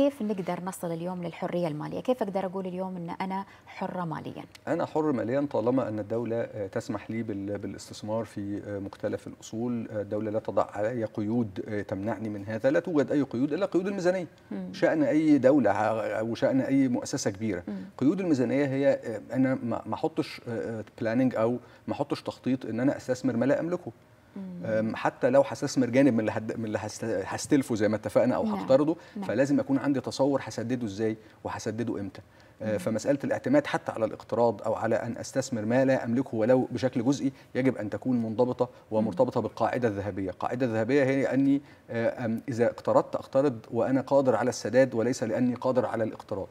كيف نقدر نصل اليوم للحريه الماليه؟ كيف اقدر اقول اليوم ان انا حره ماليا؟ انا حر ماليا طالما ان الدوله آه، تسمح لي بالاستثمار في آه، مختلف الاصول، آه، الدوله لا تضع علي قيود تمنعني من هذا، لا توجد اي قيود الا قيود الميزانيه. شان اي دوله او شان اي مؤسسه كبيره، مم. قيود الميزانيه هي انا ما احطش بلاننج او ما احطش تخطيط ان انا استثمر ما لا املكه. حتى لو هستثمر جانب من اللي من اللي هستلفه زي ما اتفقنا او نعم. هقترضه نعم. فلازم اكون عندي تصور هسدده ازاي وهسدده امتى أه، فمساله الاعتماد حتى على الاقتراض او على ان استثمر ما لا املكه ولو بشكل جزئي يجب ان تكون منضبطه ومرتبطه بالقاعده الذهبيه، القاعده الذهبيه هي اني اذا اقترضت اقترض وانا قادر على السداد وليس لاني قادر على الاقتراض.